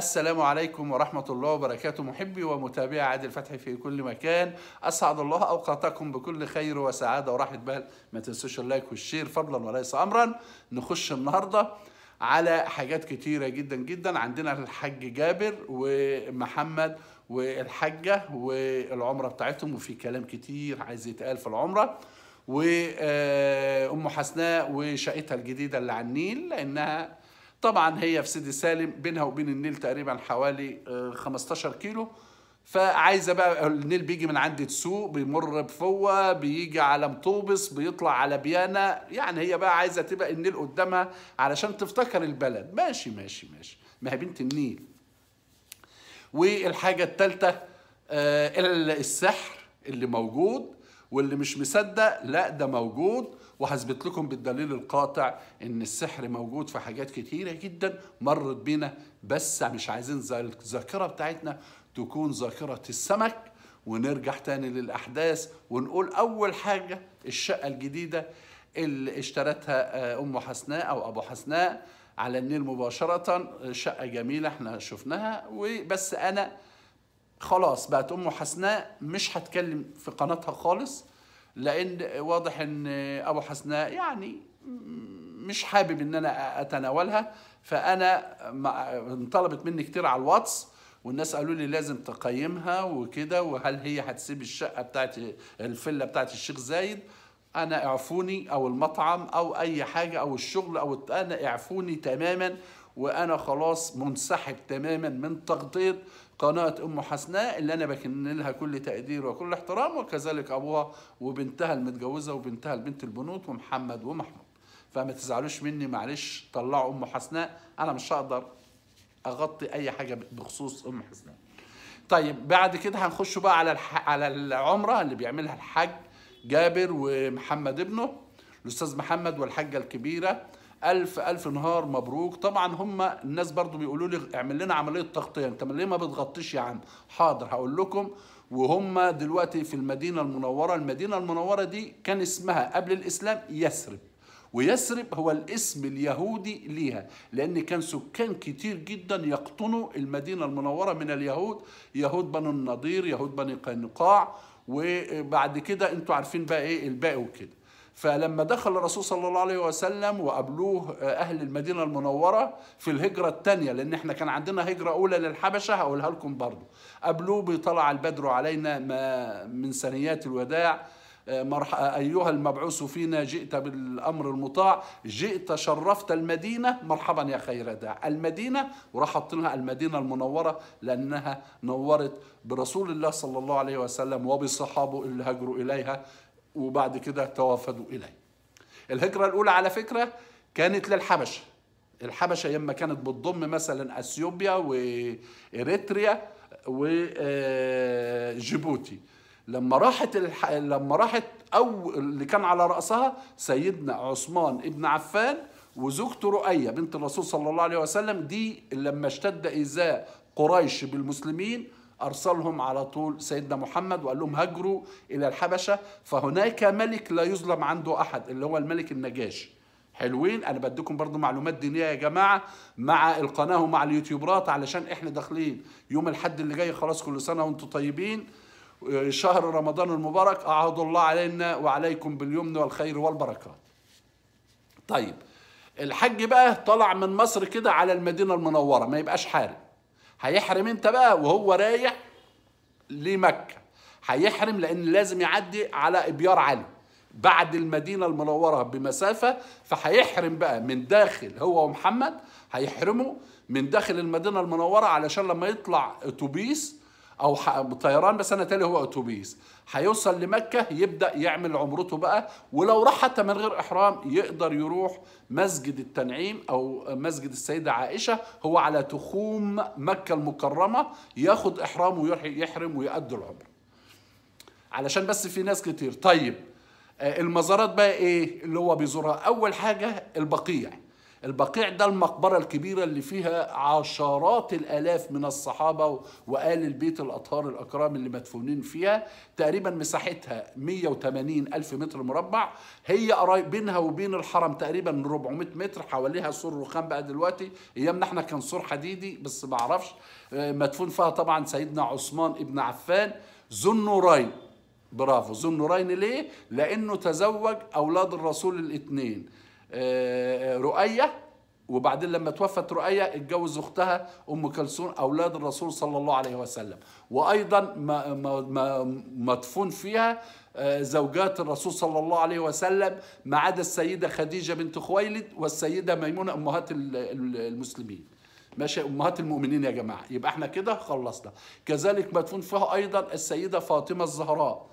السلام عليكم ورحمة الله وبركاته محبي ومتابعي عادل فتحي في كل مكان أسعد الله أوقاتكم بكل خير وسعادة وراحة بال ما تنسوش اللايك والشير فضلا وليس أمرا نخش النهاردة على حاجات كتيرة جدا جدا عندنا الحاج جابر ومحمد والحجة والعمرة بتاعتهم وفي كلام كتير عايز يتقال في العمرة وأم حسناء وشقتها الجديدة اللي على النيل لأنها طبعا هي في سيدي سالم بينها وبين النيل تقريبا حوالي 15 آه، كيلو فعايزه بقى النيل بيجي من عند تسوق بيمر بفوه بيجي على مطوبس بيطلع على بيانا يعني هي بقى عايزه تبقى النيل قدامها علشان تفتكر البلد ماشي ماشي ماشي ما هي بنت النيل والحاجه الثالثه آه، السحر اللي موجود واللي مش مصدق لا ده موجود وهثبت لكم بالدليل القاطع ان السحر موجود في حاجات كتيره جدا مرت بينا بس مش عايزين الذاكره بتاعتنا تكون ذاكره السمك ونرجع تاني للاحداث ونقول اول حاجه الشقه الجديده اللي اشترتها آه، ام حسناء او ابو حسناء على النيل مباشره شقه جميله احنا شفناها وبس انا خلاص بقت ام حسناء مش هتكلم في قناتها خالص لان واضح ان ابو حسناء يعني مش حابب ان انا اتناولها فانا انطلبت مني كتير على الواتس والناس قالوا لي لازم تقيمها وكده وهل هي هتسيب الشقه بتاعت الفيلا بتاعت الشيخ زايد انا اعفوني او المطعم او اي حاجه او الشغل او انا اعفوني تماما وانا خلاص منسحب تماما من تغطيه قناه ام حسناء اللي انا بكن لها كل تقدير وكل احترام وكذلك ابوها وبنتها المتجوزه وبنتها البنت البنوت ومحمد ومحمود فما تزعلوش مني معلش طلعوا ام حسناء انا مش هقدر اغطي اي حاجه بخصوص ام حسناء طيب بعد كده هنخش بقى على الح... على العمره اللي بيعملها الحاج جابر ومحمد ابنه الاستاذ محمد والحاجه الكبيره الف الف نهار مبروك طبعا هم الناس برضو بيقولوا لي اعمل لنا عمليه تغطيه انت ليه ما بتغطيش يا عم حاضر هقول لكم وهم دلوقتي في المدينه المنوره المدينه المنوره دي كان اسمها قبل الاسلام يثرب ويثرب هو الاسم اليهودي ليها لأن كان سكان كتير جدا يقطنوا المدينة المنورة من اليهود يهود بني النضير يهود بني قينقاع وبعد كده انتوا عارفين بقى ايه الباقي وكده فلما دخل الرسول صلى الله عليه وسلم وقابلوه آه، أهل المدينة المنورة في الهجرة الثانية لأن احنا كان عندنا هجرة أولى للحبشة هقولها لكم برضه قابلوه بيطلع البدر علينا ما من ثنيات الوداع آه، آه، أيها المبعوث فينا جئت بالأمر المطاع جئت شرفت المدينة مرحبا يا خير داع المدينة وراح حط لها المدينة المنورة لأنها نورت برسول الله صلى الله عليه وسلم وبصحابه اللي هاجروا إليها وبعد كده توافدوا إليه الهجرة الأولى على فكرة كانت للحبشة الحبشة يما كانت بتضم مثلا أثيوبيا وإريتريا وجيبوتي آه، لما راحت الح... لما راحت او اللي كان على راسها سيدنا عثمان ابن عفان وزوجته رؤيه بنت الرسول صلى الله عليه وسلم دي لما اشتد ايذاء قريش بالمسلمين أرسلهم على طول سيدنا محمد وقال لهم هاجروا إلى الحبشة فهناك ملك لا يظلم عنده أحد اللي هو الملك النجاشي حلوين انا بديكم برضو معلومات دينيه يا جماعه مع القناه ومع اليوتيوبرات علشان احنا داخلين يوم الحد اللي جاي خلاص كل سنه وانتم طيبين شهر رمضان المبارك اعاذ الله علينا وعليكم باليمن والخير والبركات طيب الحج بقى طلع من مصر كده على المدينه المنوره ما يبقاش حارب هيحرم انت بقى وهو رايح لمكة هيحرم لأن لازم يعدي على إبيار علي بعد المدينة المنورة بمسافة فهيحرم بقى من داخل هو ومحمد هيحرموا من داخل المدينة المنورة علشان لما يطلع أتوبيس أو طيران بس أنا تالي هو أتوبيس هيوصل لمكة يبدأ يعمل عمرته بقى ولو راح حتى من غير إحرام يقدر يروح مسجد التنعيم أو مسجد السيدة عائشة هو على تخوم مكة المكرمة ياخد إحرام ويحرم ويؤدي العمر علشان بس في ناس كتير طيب آه، المزارات بقى إيه اللي هو بيزورها أول حاجة البقيع البقيع ده المقبرة الكبيرة اللي فيها عشرات الآلاف من الصحابة وآل البيت الأطهار الأكرام اللي مدفونين فيها تقريبا مساحتها 180 ألف متر مربع هي قريب بينها وبين الحرم تقريبا 400 متر حواليها سور رخام بقى دلوقتي أيامنا احنا كان سور حديدي بس ما أعرفش آه، مدفون فيها طبعا سيدنا عثمان ابن عفان ذو النورين برافو ذو النورين ليه؟ لأنه تزوج أولاد الرسول الاثنين آه، رؤية وبعدين لما توفت رؤية اتجوز أختها أم كلثوم أولاد الرسول صلى الله عليه وسلم وأيضا مدفون فيها آه، زوجات الرسول صلى الله عليه وسلم ما عدا السيدة خديجة بنت خويلد والسيدة ميمونة أمهات المسلمين ماشي امهات المؤمنين يا جماعه يبقى احنا كده خلصنا كذلك مدفون فيها ايضا السيده فاطمه الزهراء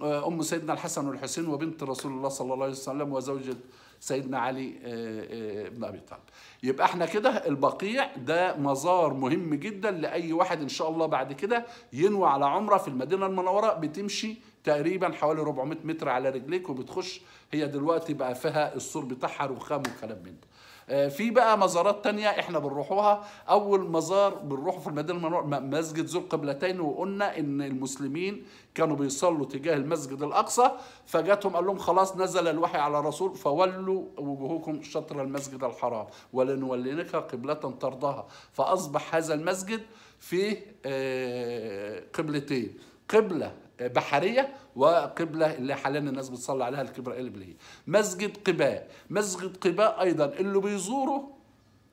آه، ام سيدنا الحسن والحسين وبنت رسول الله صلى الله عليه وسلم وزوجة سيدنا علي آه، آه، بن ابي طالب يبقى احنا كده البقيع ده مزار مهم جدا لاي واحد ان شاء الله بعد كده ينوي على عمره في المدينه المنوره بتمشي تقريبا حوالي 400 متر على رجليك وبتخش هي دلوقتي بقى فيها السور بتاعها رخام وكلام من ده آه، في بقى مزارات تانية احنا بنروحوها اول مزار بنروحه في المدينه المنورة مسجد ذو القبلتين وقلنا ان المسلمين كانوا بيصلوا تجاه المسجد الاقصى فجاتهم قال لهم خلاص نزل الوحي على رسول فولوا وجوهكم شطر المسجد الحرام ولنولينك قبله ترضاها فاصبح هذا المسجد فيه آه، قبلتين قبله بحرية وقبلة اللي حاليا الناس بتصلي عليها الكبرى القبلية مسجد قباء مسجد قباء أيضا اللي بيزوره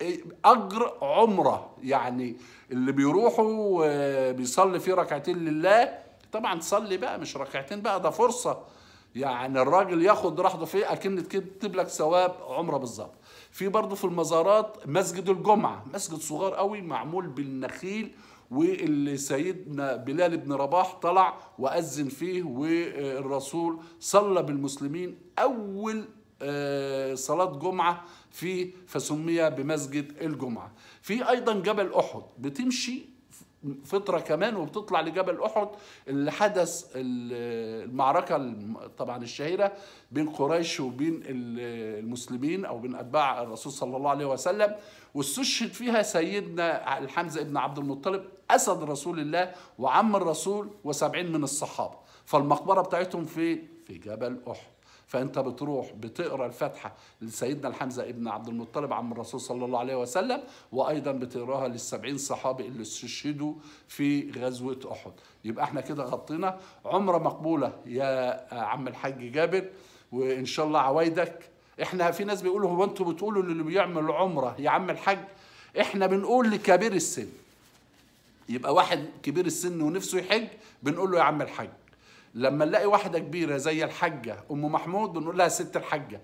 إيه، أجر عمرة يعني اللي بيروحوا آه، بيصلي فيه ركعتين لله طبعا تصلي بقى مش ركعتين بقى ده فرصة يعني الراجل ياخد راحته فيه أكن تكتب لك ثواب عمرة بالظبط في برضه في المزارات مسجد الجمعة مسجد صغير قوي معمول بالنخيل واللي سيدنا بلال بن رباح طلع وأذن فيه والرسول صلى بالمسلمين أول آه، صلاة جمعة فيه فسمي بمسجد الجمعة في أيضا جبل أحد بتمشي فترة كمان وبتطلع لجبل أحد اللي حدث المعركة طبعا الشهيرة بين قريش وبين المسلمين أو بين أتباع الرسول صلى الله عليه وسلم واستشهد فيها سيدنا الحمزة ابن عبد المطلب أسد رسول الله وعم الرسول وسبعين من الصحابة فالمقبرة بتاعتهم في في جبل أحد فانت بتروح بتقرا الفاتحه لسيدنا الحمزه ابن عبد المطلب عم الرسول صلى الله عليه وسلم وايضا بتقراها للسبعين صحابي اللي استشهدوا في غزوه احد يبقى احنا كده غطينا عمره مقبوله يا عم الحاج جابر وان شاء الله عوايدك احنا في ناس بيقولوا هو انتوا بتقولوا للي بيعمل عمره يا عم الحاج احنا بنقول لكبير السن يبقى واحد كبير السن ونفسه يحج بنقول له يا عم الحاج لما نلاقي واحدة كبيرة زي الحجة أم محمود بنقول لها ست الحجة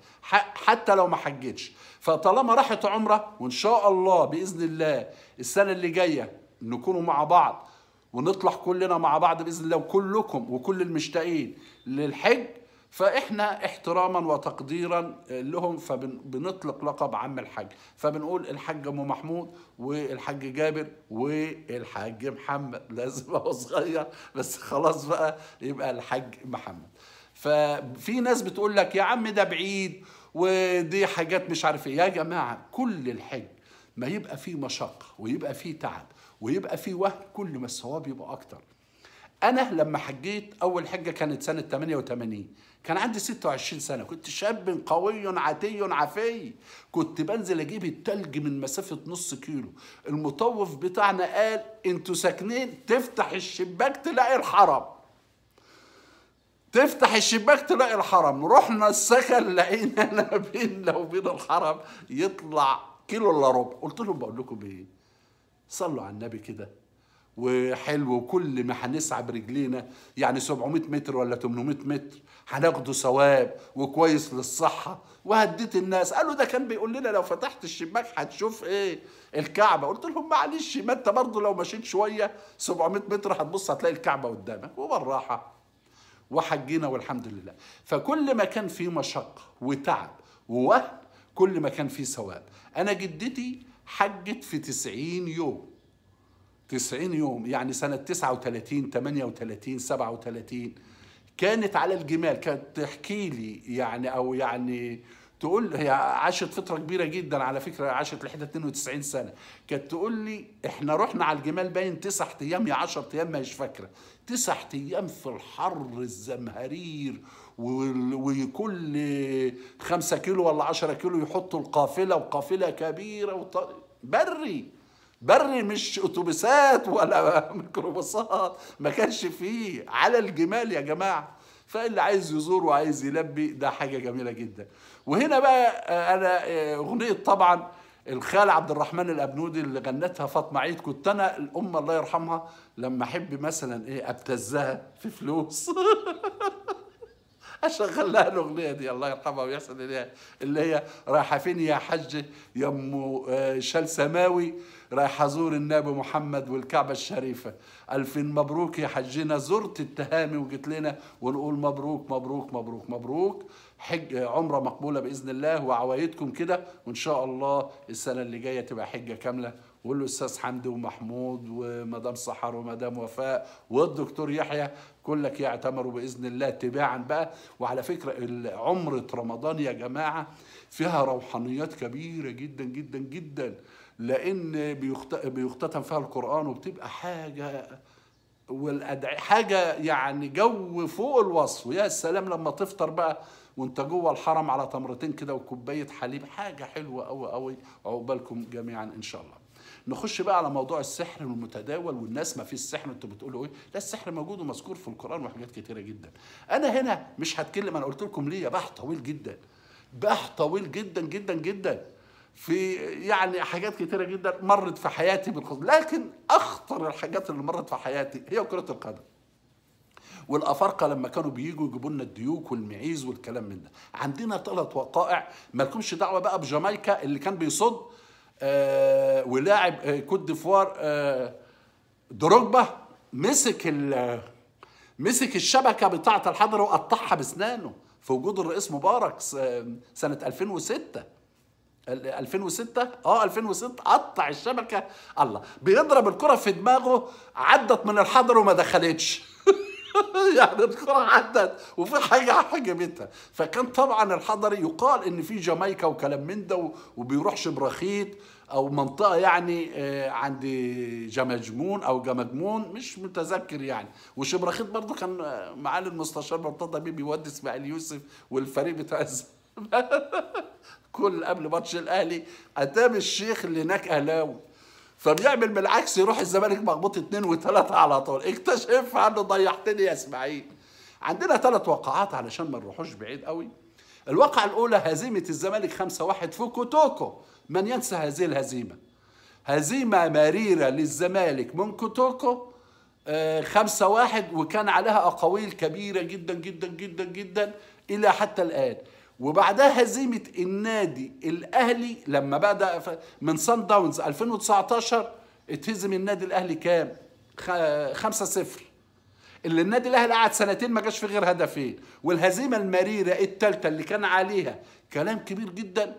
حتى لو ما حجتش فطالما راحت عمرة وإن شاء الله بإذن الله السنة اللي جاية نكونوا مع بعض ونطلع كلنا مع بعض بإذن الله وكلكم وكل المشتاقين للحج فاحنا احتراما وتقديرا لهم فبنطلق لقب عم الحاج فبنقول الحاج ام محمود والحاج جابر والحاج محمد لازم هو صغير بس خلاص بقى يبقى الحاج محمد ففي ناس بتقول لك يا عم ده بعيد ودي حاجات مش عارف ايه يا جماعه كل الحج ما يبقى فيه مشقه ويبقى فيه تعب ويبقى فيه وهم كل ما الثواب يبقى اكتر انا لما حجيت اول حجه كانت سنه 88 كان عندي 26 سنه كنت شاب قوي عتي عفي كنت بنزل اجيب التلج من مسافه نص كيلو المطوف بتاعنا قال انتوا ساكنين تفتح الشباك تلاقي الحرم تفتح الشباك تلاقي الحرم رحنا السكن لقينا انا بيننا وبين الحرم يطلع كيلو الا ربع قلت لهم بقول لكم ايه صلوا على النبي كده وحلو وكل ما هنسعى برجلينا يعني 700 متر ولا 800 متر هناخده ثواب وكويس للصحة وهديت الناس قالوا ده كان بيقول لنا لو فتحت الشباك هتشوف ايه الكعبة قلت لهم معلش ما انت برضه لو مشيت شوية 700 متر هتبص هتلاقي الكعبة قدامك وبالراحة وحجينا والحمد لله فكل ما كان في مشقة وتعب ووهن كل ما كان في ثواب أنا جدتي حجت في 90 يوم 90 يوم يعني سنة 39 38 37 كانت على الجمال كانت تحكي لي يعني أو يعني تقول هي عاشت فترة كبيرة جدا على فكرة عاشت لحد 92 سنة كانت تقول لي احنا رحنا على الجمال باين تسع أيام يا 10 أيام ما هيش فاكرة تسع أيام في الحر الزمهرير وكل خمسة كيلو ولا عشرة كيلو يحطوا القافلة وقافلة كبيرة بري بري مش اتوبيسات ولا ميكروباصات ما كانش فيه على الجمال يا جماعه فاللي عايز يزور وعايز يلبي ده حاجه جميله جدا وهنا بقى آه، انا آه، اغنيه طبعا الخال عبد الرحمن الابنودي اللي غنتها فاطمه عيد كنت انا الام الله يرحمها لما احب مثلا ايه ابتزها في فلوس اشغل لها الاغنيه دي الله يرحمها ويحسن اليها اللي هي رايحه فين يا حجه ام آه، شال سماوي رايحه ازور النبي محمد والكعبه الشريفه الفين مبروك يا حجنا زرت التهامي وجيت لنا ونقول مبروك مبروك مبروك مبروك حج عمره مقبوله باذن الله وعوايدكم كده وان شاء الله السنه اللي جايه تبقى حجه كامله والاستاذ حمدي ومحمود ومدام سحر ومدام وفاء والدكتور يحيى كلك يعتمروا باذن الله تباعا بقى وعلى فكره عمره رمضان يا جماعه فيها روحانيات كبيره جدا جدا جدا لان بيختتم فيها القران وبتبقى حاجه والأدعية حاجة يعني جو فوق الوصف ويا السلام لما تفطر بقى وانت جوه الحرم على تمرتين كده وكوباية حليب حاجة حلوة قوي قوي عقبالكم جميعا إن شاء الله نخش بقى على موضوع السحر المتداول والناس ما فيش سحر انتوا بتقولوا ايه لا السحر موجود ومذكور في القران وحاجات كتيره جدا انا هنا مش هتكلم انا قلت لكم ليه بحث طويل جدا بحث طويل جدا جدا جدا في يعني حاجات كتيره جدا مرت في حياتي بالخصوص لكن اخطر الحاجات اللي مرت في حياتي هي كره القدم والافارقه لما كانوا بييجوا يجيبوا لنا الديوك والمعيز والكلام من ده عندنا ثلاث وقائع مالكمش دعوه بقى بجامايكا اللي كان بيصد آه، ولاعب آه، كوت ديفوار آه، دروجبا مسك مسك الشبكه بتاعه الحضره وقطعها باسنانه في وجود الرئيس مبارك سنه 2006 2006 اه 2006 قطع الشبكه الله بيضرب الكره في دماغه عدت من الحضر وما دخلتش يعني الكرة عدت وفي حاجة حجبتها فكان طبعا الحضري يقال ان في جامايكا وكلام من ده وبيروح شبرخيت او منطقة يعني آه، عند جمجمون او جمجمون مش متذكر يعني وشبرخيت برضه كان آه، معالي المستشار مرتضى بيه بيودي اسماعيل يوسف والفريق بتاع كل قبل ماتش الاهلي قدام الشيخ اللي هناك اهلاوي فبيعمل بالعكس يروح الزمالك مخبوط اثنين وثلاثة على طول اكتشف انه ضيعتني يا اسماعيل عندنا ثلاث وقعات علشان ما نروحوش بعيد قوي الواقعة الأولى هزيمة الزمالك 5-1 في كوتوكو من ينسى هذه الهزيمة هزيمة مريرة للزمالك من كوتوكو آه، خمسة واحد وكان عليها أقاويل كبيرة جدا جدا جدا جدا إلى حتى الآن وبعدها هزيمة النادي الأهلي لما بدأ من سان داونز 2019 اتهزم النادي الأهلي كام؟ 5-0 اللي النادي الأهلي قعد سنتين ما جاش في غير هدفين والهزيمة المريرة الثالثة اللي كان عليها كلام كبير جدا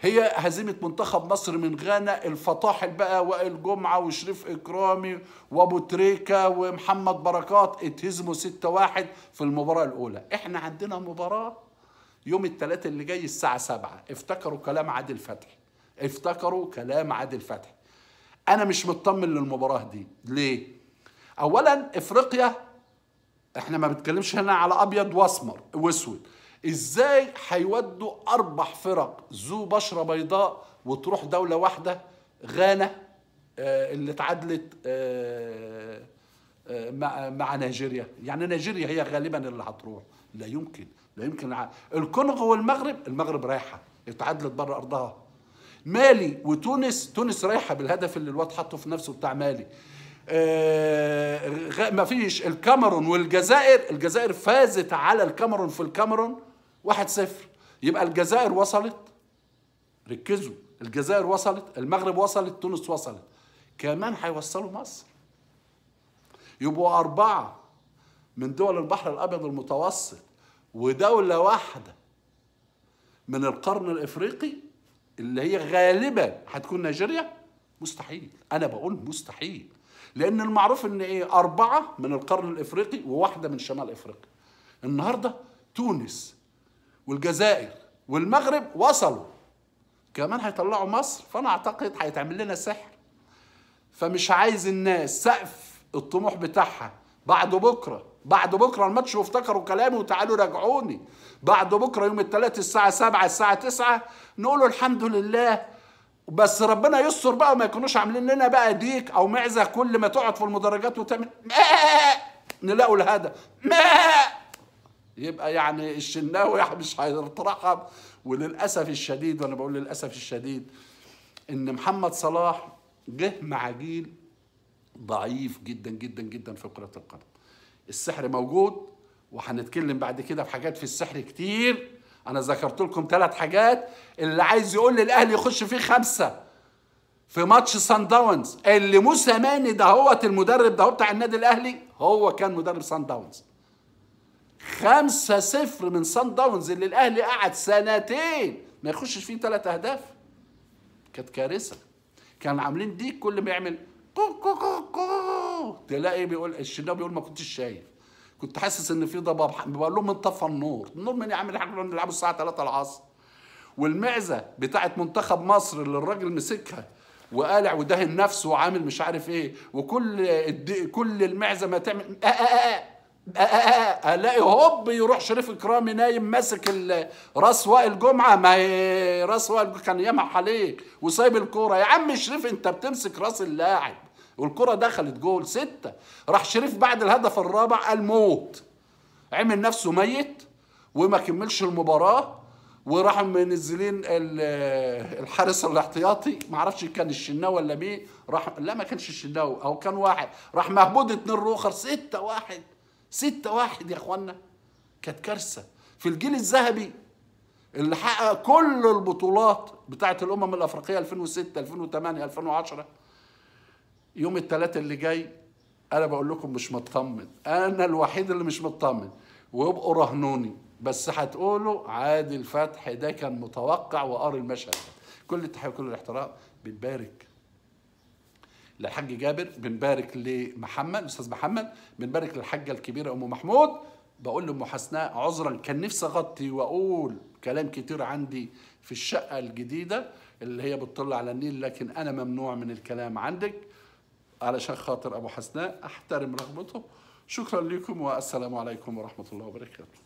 هي هزيمة منتخب مصر من غانا الفطاحل بقى وائل جمعة وشريف إكرامي وأبو تريكة ومحمد بركات اتهزموا 6-1 في المباراة الأولى احنا عندنا مباراة يوم الثلاثاء اللي جاي الساعة سبعة افتكروا كلام عادل فتحي افتكروا كلام عادل فتحي أنا مش مطمن للمباراة دي ليه؟ أولا إفريقيا احنا ما بنتكلمش هنا على أبيض وأسمر وأسود إزاي هيودوا أربع فرق ذو بشرة بيضاء وتروح دولة واحدة غانا آه، اللي اتعادلت آه، آه، مع نيجيريا يعني نيجيريا هي غالبا اللي هتروح لا يمكن لا يمكن الكونغو والمغرب المغرب رايحه اتعادلت بره ارضها مالي وتونس تونس رايحه بالهدف اللي الواد حطه في نفسه بتاع مالي آه ما فيش الكاميرون والجزائر الجزائر فازت على الكاميرون في الكاميرون 1-0 يبقى الجزائر وصلت ركزوا الجزائر وصلت المغرب وصلت تونس وصلت كمان هيوصلوا مصر يبقوا أربعة من دول البحر الأبيض المتوسط ودولة واحدة من القرن الإفريقي اللي هي غالبا هتكون نيجيريا مستحيل أنا بقول مستحيل لأن المعروف إن إيه أربعة من القرن الإفريقي وواحدة من شمال إفريقيا النهاردة تونس والجزائر والمغرب وصلوا كمان هيطلعوا مصر فأنا أعتقد هيتعمل لنا سحر فمش عايز الناس سقف الطموح بتاعها بعد بكره بعد بكره الماتش وافتكروا كلامي وتعالوا راجعوني بعد بكره يوم الثلاث الساعه 7 الساعه 9 نقول الحمد لله بس ربنا يستر بقى وما يكونوش عاملين لنا بقى ديك او معزه كل ما تقعد في المدرجات وتعمل نلاقوا الهدف يبقى يعني الشناوي مش هيترحم وللاسف الشديد وانا بقول للاسف الشديد ان محمد صلاح جه مع جيل ضعيف جدا جدا جدا في كره القدم السحر موجود وهنتكلم بعد كده في حاجات في السحر كتير انا ذكرت لكم ثلاث حاجات اللي عايز يقول للاهلي يخش فيه خمسه في ماتش سان داونز اللي موسى ماني ده هو المدرب ده هو بتاع النادي الاهلي هو كان مدرب سان داونز خمسة صفر من سان داونز اللي الاهلي قعد سنتين ما يخشش فيه ثلاث اهداف كانت كارثه كانوا عاملين ديك كل ما يعمل كو كو كو كو اه تلاقي بيقول الشناوي بيقول ما كنتش شايف كنت حاسس ان في ضباب بقول لهم انطفى النور النور من يا عم احنا بنلعبه الساعه 3 العصر والمعزه بتاعه منتخب مصر اللي الراجل مسكها وقالع ودهن نفسه وعامل مش عارف ايه وكل كل المعزه ما تعمل آآ آآ آآ الاقي هوب يروح شريف اكرامي نايم ماسك راس وائل جمعه ما راس وائل كان يمح عليه وسايب الكوره يا عم شريف انت بتمسك راس اللاعب والكرة دخلت جول ستة راح شريف بعد الهدف الرابع الموت عمل نفسه ميت وما كملش المباراة وراح منزلين الحارس الاحتياطي ما اعرفش كان الشناوي ولا مين راح لا ما كانش الشناوي او كان واحد راح مهبود اتنين روخر ستة واحد ستة واحد يا اخوانا كانت كارثة في الجيل الذهبي اللي حقق كل البطولات بتاعت الامم الافريقيه 2006 2008 2010 يوم الثلاثاء اللي جاي انا بقول لكم مش مطمن انا الوحيد اللي مش مطمن ويبقوا رهنوني بس هتقولوا عادل فتحي ده كان متوقع وقار المشهد كل التحيه وكل الاحترام بنبارك للحاج جابر بنبارك لمحمد الاستاذ محمد بنبارك للحاجه الكبيره ام محمود بقول لام حسناء عذرا كان نفسي اغطي واقول كلام كتير عندي في الشقه الجديده اللي هي بتطل على النيل لكن انا ممنوع من الكلام عندك علشان خاطر ابو حسناء احترم رغبته شكرا لكم والسلام عليكم ورحمه الله وبركاته